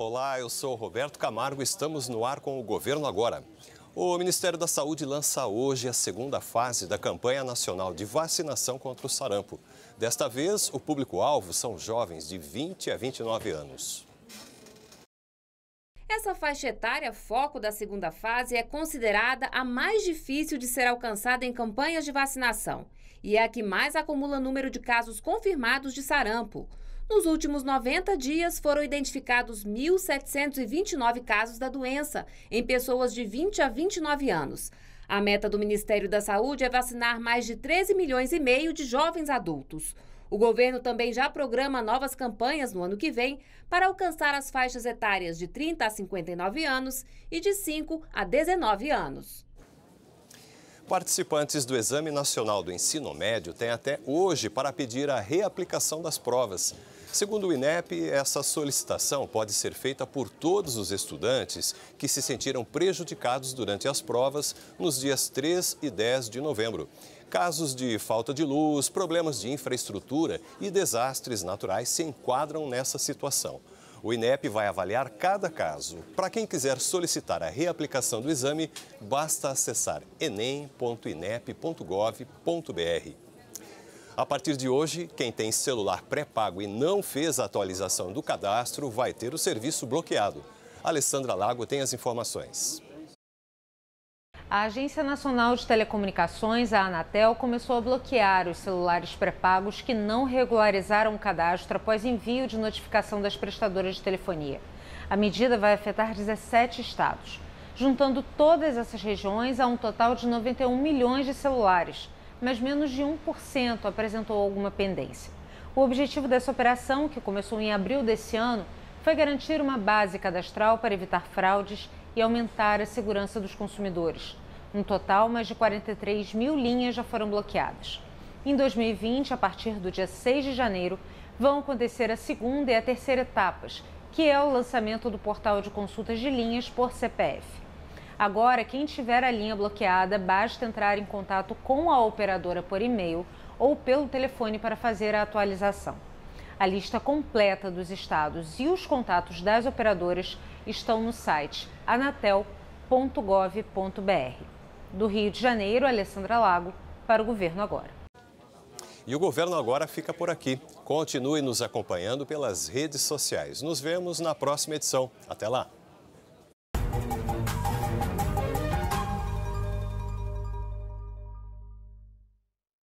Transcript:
Olá, eu sou Roberto Camargo. Estamos no ar com o governo agora. O Ministério da Saúde lança hoje a segunda fase da campanha nacional de vacinação contra o sarampo. Desta vez, o público-alvo são jovens de 20 a 29 anos. Essa faixa etária, foco da segunda fase, é considerada a mais difícil de ser alcançada em campanhas de vacinação e é a que mais acumula número de casos confirmados de sarampo. Nos últimos 90 dias, foram identificados 1.729 casos da doença em pessoas de 20 a 29 anos. A meta do Ministério da Saúde é vacinar mais de 13 milhões e meio de jovens adultos. O governo também já programa novas campanhas no ano que vem para alcançar as faixas etárias de 30 a 59 anos e de 5 a 19 anos. Participantes do Exame Nacional do Ensino Médio têm até hoje para pedir a reaplicação das provas. Segundo o INEP, essa solicitação pode ser feita por todos os estudantes que se sentiram prejudicados durante as provas nos dias 3 e 10 de novembro. Casos de falta de luz, problemas de infraestrutura e desastres naturais se enquadram nessa situação. O INEP vai avaliar cada caso. Para quem quiser solicitar a reaplicação do exame, basta acessar enem.inep.gov.br. A partir de hoje, quem tem celular pré-pago e não fez a atualização do cadastro vai ter o serviço bloqueado. Alessandra Lago tem as informações. A Agência Nacional de Telecomunicações, a Anatel, começou a bloquear os celulares pré-pagos que não regularizaram o cadastro após envio de notificação das prestadoras de telefonia. A medida vai afetar 17 estados, juntando todas essas regiões a um total de 91 milhões de celulares mas menos de 1% apresentou alguma pendência. O objetivo dessa operação, que começou em abril desse ano, foi garantir uma base cadastral para evitar fraudes e aumentar a segurança dos consumidores. No total, mais de 43 mil linhas já foram bloqueadas. Em 2020, a partir do dia 6 de janeiro, vão acontecer a segunda e a terceira etapas, que é o lançamento do portal de consultas de linhas por CPF. Agora, quem tiver a linha bloqueada, basta entrar em contato com a operadora por e-mail ou pelo telefone para fazer a atualização. A lista completa dos estados e os contatos das operadoras estão no site anatel.gov.br. Do Rio de Janeiro, Alessandra Lago, para o Governo Agora. E o Governo Agora fica por aqui. Continue nos acompanhando pelas redes sociais. Nos vemos na próxima edição. Até lá!